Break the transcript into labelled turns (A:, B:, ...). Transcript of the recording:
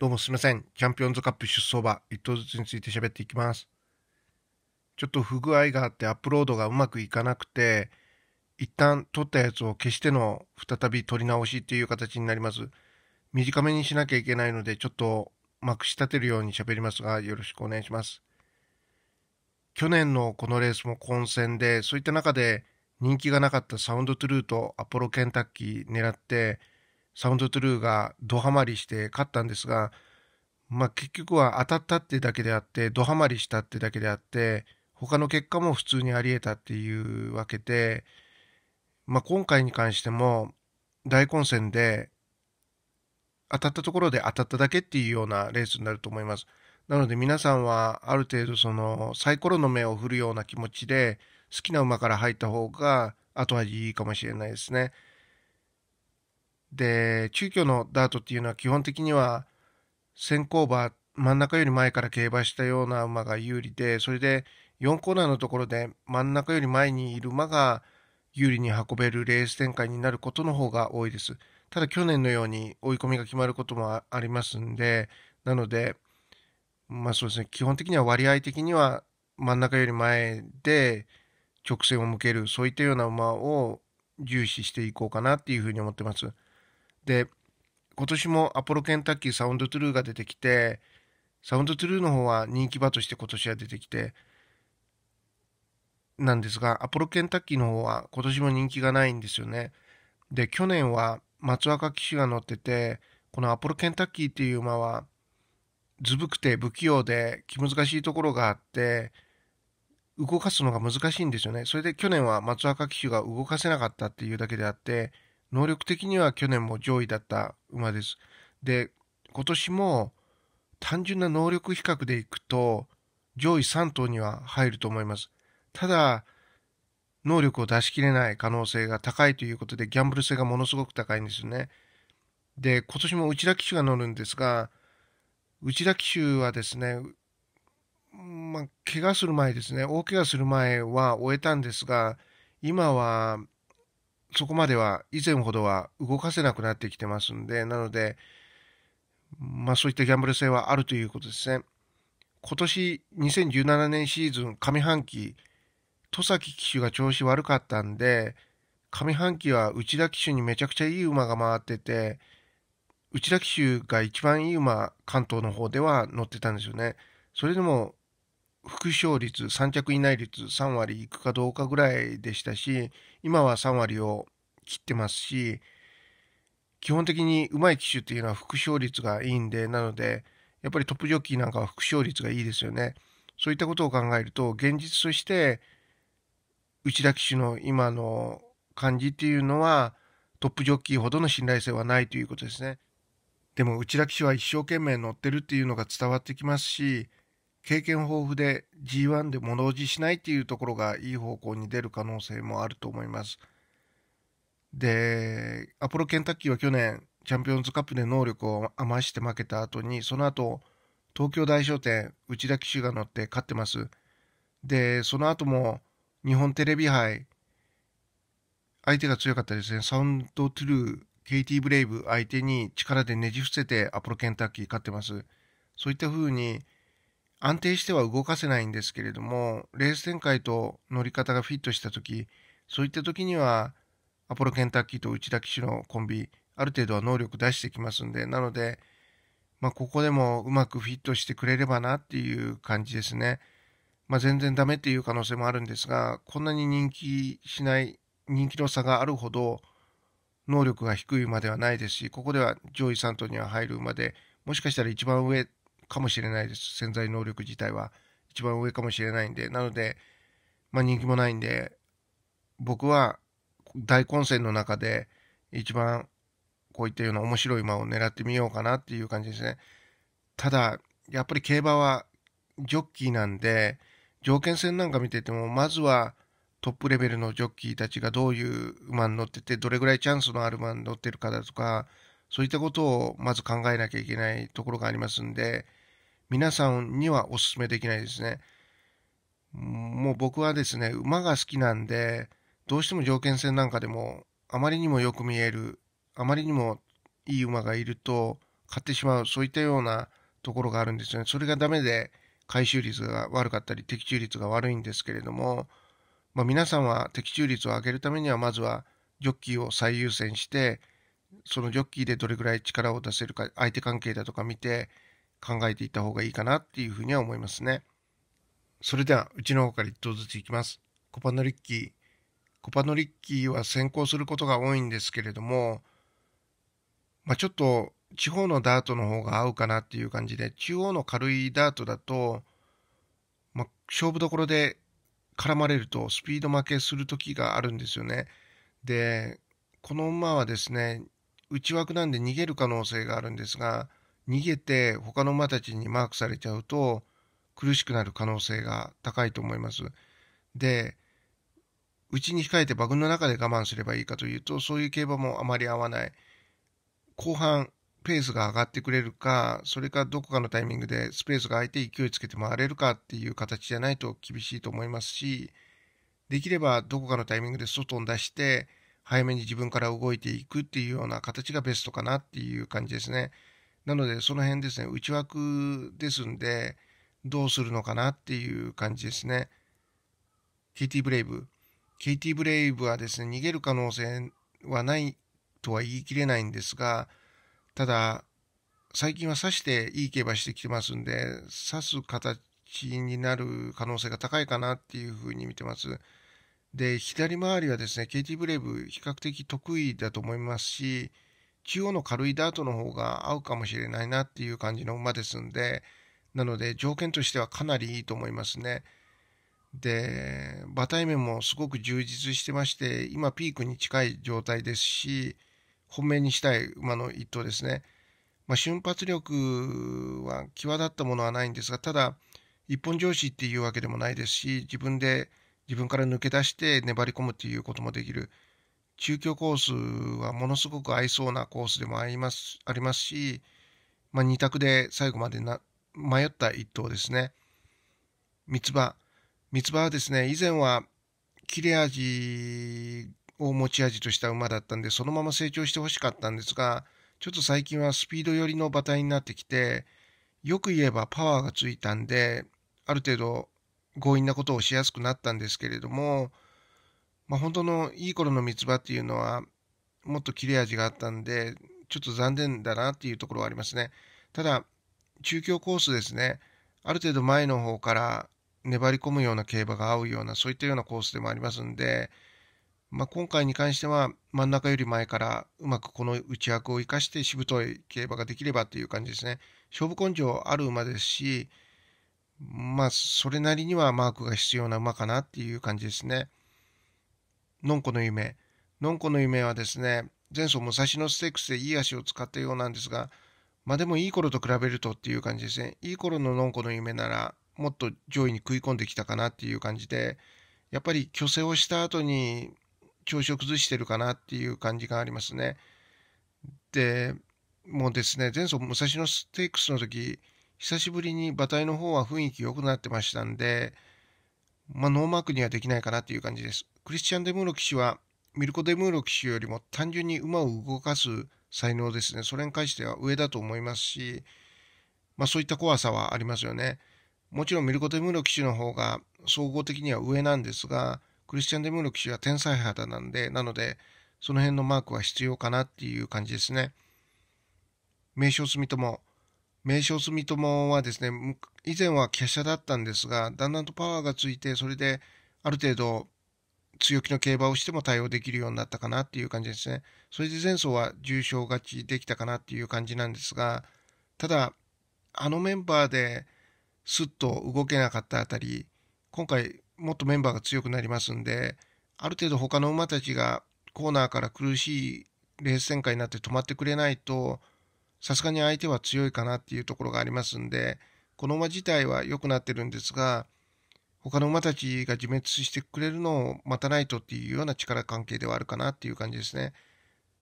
A: どうもすいません。チャンピオンズカップ出走馬、1頭ずつについて喋っていきます。ちょっと不具合があってアップロードがうまくいかなくて、一旦撮ったやつを消しての再び撮り直しっていう形になります。短めにしなきゃいけないので、ちょっとまくし立てるように喋りますが、よろしくお願いします。去年のこのレースも混戦で、そういった中で人気がなかったサウンドトゥルーとアポロケンタッキー狙って、サウンドトゥルーがドハマりして勝ったんですが、まあ、結局は当たったってだけであって、ドハマりしたってだけであって、他の結果も普通にあり得たっていうわけで、まあ、今回に関しても大混戦で当たったところで当たっただけっていうようなレースになると思います。なので皆さんはある程度そのサイコロの目を振るような気持ちで好きな馬から入った方が後味いいかもしれないですね。で中距のダートっていうのは基本的には先行馬真ん中より前から競馬したような馬が有利でそれで4コーナーのところで真ん中より前にいる馬が有利に運べるレース展開になることの方が多いです。ただ去年のように追い込みが決まることもありますんで、なので、まあそうですね、基本的には割合的には真ん中より前で直線を向ける、そういったような馬を重視していこうかなっていうふうに思ってます。で今年もアポロケンタッキーサウンドトゥルーが出てきてサウンドトゥルーの方は人気馬として今年は出てきてなんですがアポロケンタッキーの方は今年も人気がないんですよね。で去年は松若騎手が乗っててこのアポロケンタッキーっていう馬はずぶくて不器用で気難しいところがあって動かすのが難しいんですよね。それで去年は松若騎手が動かせなかったっていうだけであって能力的には去年も上位だった馬です。で、今年も単純な能力比較でいくと上位3頭には入ると思います。ただ、能力を出し切れない可能性が高いということでギャンブル性がものすごく高いんですよね。で、今年も内田騎手が乗るんですが、内田騎手はですね、まあ、怪我する前ですね、大怪我する前は終えたんですが、今はそこまでは以前ほどは動かせなくなってきてますんで、なので、まあそういったギャンブル性はあるということですね。今年2017年シーズン上半期、戸崎騎手が調子悪かったんで、上半期は内田騎手にめちゃくちゃいい馬が回ってて、内田騎手が一番いい馬、関東の方では乗ってたんですよね。それでも副賞率、3着以内率3割いくかどうかぐらいでしたし、今は3割を切ってますし、基本的にうまい機種っていうのは副賞率がいいんで、なので、やっぱりトップジョッキーなんかは副賞率がいいですよね。そういったことを考えると、現実として、内田騎手の今の感じっていうのは、トップジョッキーほどの信頼性はないということですね。でも内田騎手は一生懸命乗ってるっていうのが伝わってきますし、経験豊富で G1 で物おじしないっていうところがいい方向に出る可能性もあると思います。で、アポロケンタッキーは去年、チャンピオンズカップで能力を余して負けた後に、その後、東京大商店、内田騎手が乗って勝ってます。で、その後も、日本テレビ杯、相手が強かったですね。サウンドトゥルー、KT ブレイブ相手に力でねじ伏せてアポロケンタッキー勝ってます。そういった風に、安定しては動かせないんですけれども、レース展開と乗り方がフィットした時、そういった時には、アポロケンタッキーと内田騎手のコンビ、ある程度は能力出してきますんで、なので、まあ、ここでもうまくフィットしてくれればなっていう感じですね。まあ、全然ダメっていう可能性もあるんですが、こんなに人気しない、人気の差があるほど、能力が低い馬ではないですし、ここでは上位3頭には入る馬で、もしかしたら一番上かもしれないです。潜在能力自体は一番上かもしれないんで。なので、まあ、人気もないんで、僕は大混戦の中で一番こういったような面白い馬を狙ってみようかなっていう感じですね。ただ、やっぱり競馬はジョッキーなんで、条件戦なんか見てても、まずはトップレベルのジョッキーたちがどういう馬に乗ってて、どれぐらいチャンスのある馬に乗ってるかだとか、そういったことをまず考えなきゃいけないところがありますんで、皆さんにはお勧めできないですね。もう僕はですね、馬が好きなんで、どうしても条件戦なんかでも、あまりにもよく見える、あまりにもいい馬がいると、買ってしまう、そういったようなところがあるんですよね。それがダメで、回収率が悪かったり、的中率が悪いんですけれども、まあ、皆さんは的中率を上げるためには、まずはジョッキーを最優先して、そのジョッキーでどれぐらい力を出せるか、相手関係だとか見て、考えていった方がいいかなっていうふうには思いますね。それでは、うちの方から1頭ずついきます。コパノリッキー。コパノリッキーは先行することが多いんですけれども、まあ、ちょっと地方のダートの方が合うかなっていう感じで、中央の軽いダートだと、まあ、勝負どころで絡まれるとスピード負けする時があるんですよね。で、この馬はですね、内枠なんで逃げる可能性があるんですが、逃げて他の馬たちにマークされちゃうと苦しくなる可能性が高いと思います。でうちに控えて馬群の中で我慢すればいいかというとそういう競馬もあまり合わない後半ペースが上がってくれるかそれかどこかのタイミングでスペースが空いて勢いつけて回れるかっていう形じゃないと厳しいと思いますしできればどこかのタイミングで外に出して早めに自分から動いていくっていうような形がベストかなっていう感じですね。なので、その辺ですね、内枠ですんで、どうするのかなっていう感じですね。ケイティ・ブレイブ。ケイティ・ブレイブはですね、逃げる可能性はないとは言い切れないんですが、ただ、最近は刺していい競馬してきてますんで、刺す形になる可能性が高いかなっていうふうに見てます。で、左回りはですね、ケイティ・ブレイブ、比較的得意だと思いますし、中央の軽いダートの方が合うかもしれないなっていう感じの馬ですんで、なので条件としてはかなりいいと思いますね。で、馬体面もすごく充実してまして、今ピークに近い状態ですし、本命にしたい馬の一頭ですね。まあ、瞬発力は際立ったものはないんですが、ただ、一本上司っていうわけでもないですし、自分で、自分から抜け出して粘り込むっていうこともできる。中京コースはものすごく合いそうなコースでもありますありますし、まあ、2択で最後までな迷った1頭ですね。三つ葉。三つ葉はですね、以前は切れ味を持ち味とした馬だったんで、そのまま成長してほしかったんですが、ちょっと最近はスピード寄りの馬体になってきて、よく言えばパワーがついたんで、ある程度強引なことをしやすくなったんですけれども、まあ、本当のいい頃の三つ葉っていうのは、もっと切れ味があったんで、ちょっと残念だなっていうところはありますね。ただ、中京コースですね、ある程度前の方から粘り込むような競馬が合うような、そういったようなコースでもありますんで、まあ、今回に関しては真ん中より前からうまくこの内枠を生かしてしぶとい競馬ができればという感じですね。勝負根性ある馬ですし、まあ、それなりにはマークが必要な馬かなっていう感じですね。のんこの夢。のんこの夢はですね、前走武蔵野ステークスでいい足を使ったようなんですが、まあでもいい頃と比べるとっていう感じですね。いい頃ののんこの夢なら、もっと上位に食い込んできたかなっていう感じで、やっぱり虚勢をした後に調子を崩してるかなっていう感じがありますね。で、もうですね、前走武蔵野ステークスの時、久しぶりに馬体の方は雰囲気良くなってましたんで、まあ、ノーマークにはできないかなっていう感じです。クリスチャン・デムーロ騎手はミルコ・デムーロ騎手よりも単純に馬を動かす才能ですね、それに関しては上だと思いますし、まあ、そういった怖さはありますよね。もちろんミルコ・デムーロ騎手の方が総合的には上なんですが、クリスチャン・デムーロ騎手は天才肌なんで、なので、その辺のマークは必要かなっていう感じですね。名称住友。名称住友はですね、以前は華奢だったんですが、だんだんとパワーがついて、それである程度強気の競馬をしても対応できるようになったかなっていう感じですね。それで前走は重賞勝ちできたかなっていう感じなんですが、ただ、あのメンバーですっと動けなかったあたり、今回もっとメンバーが強くなりますんで、ある程度他の馬たちがコーナーから苦しいレース展開になって止まってくれないと、さすがに相手は強いかなっていうところがありますんで、この馬自体は良くなってるんですが、他の馬たちが自滅してくれるのを待たないとっていうような力関係ではあるかなっていう感じですね。